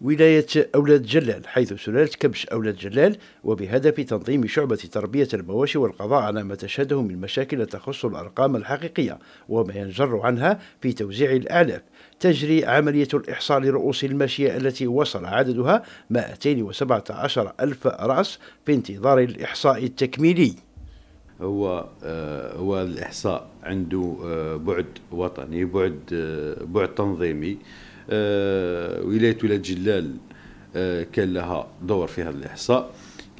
ولاية أولاد جلال حيث سلالة كبش أولاد جلال وبهدف تنظيم شعبة تربية المواشي والقضاء على ما تشهده من مشاكل تخص الأرقام الحقيقية وما ينجر عنها في توزيع الأعلاف تجري عملية الإحصاء لرؤوس الماشية التي وصل عددها 217 ألف رأس في انتظار الإحصاء التكميلي هو آه، هو الإحصاء عنده آه، بعد وطني بعد آه، بعد تنظيمي آه، ولايه ولاد جلال آه، كان لها دور في هذا الاحصاء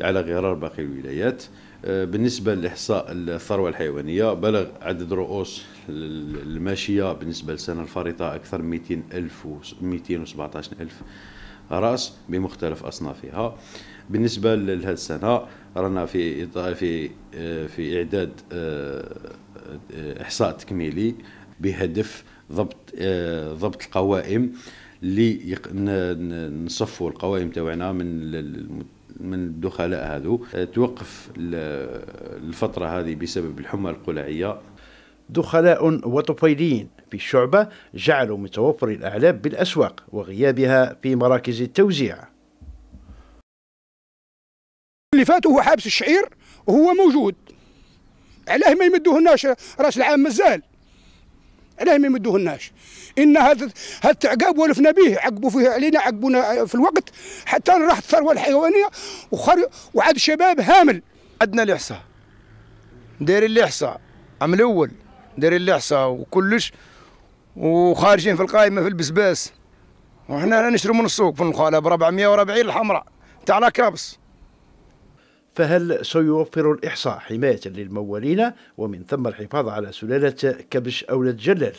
على غرار باقي الولايات آه، بالنسبه لاحصاء الثروه الحيوانيه بلغ عدد رؤوس الماشيه بالنسبه للسنه الفارطه اكثر من 200 الف و 217 الف راس بمختلف اصنافها بالنسبه لهذه السنه رانا في في في اعداد احصاء تكميلي بهدف ضبط آه، ضبط القوائم اللي نصفوا القوائم تاعنا من من الدخلاء هذو آه، توقف الفترة هذه بسبب الحمى القلعية دخلاء وطفيليين في الشعبة جعلوا من توفر الأعلاب بالأسواق وغيابها في مراكز التوزيع اللي فات هو حابس الشعير وهو موجود علاه ما يمدوه الناشر راس العام مازال علاه ما يمدوهناش ان هذا التعقاب ولفنا به عقبوا فيه علينا عقبونا في الوقت حتى راحت الثروه الحيوانيه وخر وعاد شباب هامل عندنا الاحصاء دايرين الاحصاء عام الاول دايرين الاحصاء وكلش وخارجين في القائمه في البسباس وحنا نشرو من السوق في النخاله ب 440 الحمراء تاع لاكابس فهل سيوفر الإحصاء حماية للموالين ومن ثم الحفاظ على سلالة كبش أولاد جلال؟